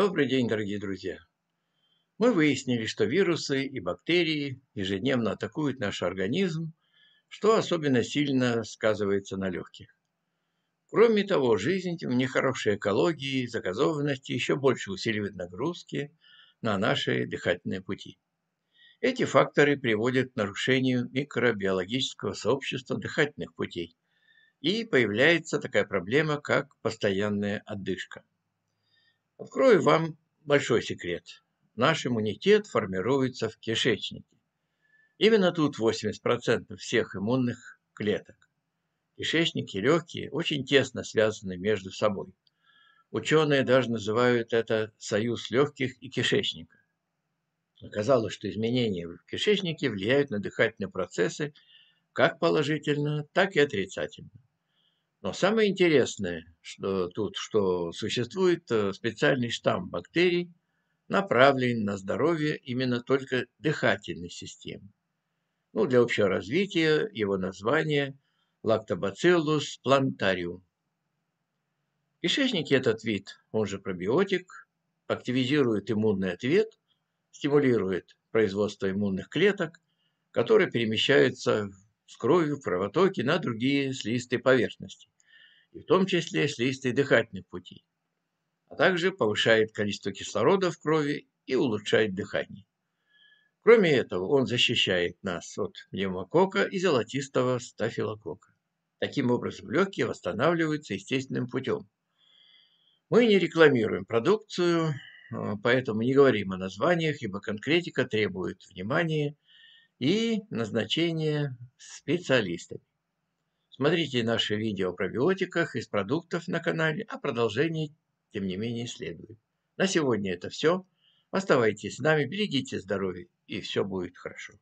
Добрый день, дорогие друзья! Мы выяснили, что вирусы и бактерии ежедневно атакуют наш организм, что особенно сильно сказывается на легких. Кроме того, жизнь в нехорошей экологии, загазованности еще больше усиливает нагрузки на наши дыхательные пути. Эти факторы приводят к нарушению микробиологического сообщества дыхательных путей, и появляется такая проблема, как постоянная отдышка. Открою вам большой секрет. Наш иммунитет формируется в кишечнике. Именно тут 80% всех иммунных клеток. Кишечник и легкие очень тесно связаны между собой. Ученые даже называют это союз легких и кишечника. Оказалось, что изменения в кишечнике влияют на дыхательные процессы как положительно, так и отрицательно. Но самое интересное что тут, что существует э, специальный штамм бактерий, направленный на здоровье именно только дыхательной системы. Ну, для общего развития его название Lactobacillus plantarium. В этот вид, он же пробиотик, активизирует иммунный ответ, стимулирует производство иммунных клеток, которые перемещаются с кровью в кровотоке на другие слизистые поверхности и в том числе слизистые дыхательные пути, а также повышает количество кислорода в крови и улучшает дыхание. Кроме этого, он защищает нас от пневмокока и золотистого стафилокока. Таким образом, легкие восстанавливаются естественным путем. Мы не рекламируем продукцию, а, поэтому не говорим о названиях, ибо конкретика требует внимания и назначения специалистами. Смотрите наши видео о пробиотиках из продуктов на канале, а продолжение, тем не менее, следует. На сегодня это все. Оставайтесь с нами, берегите здоровье, и все будет хорошо.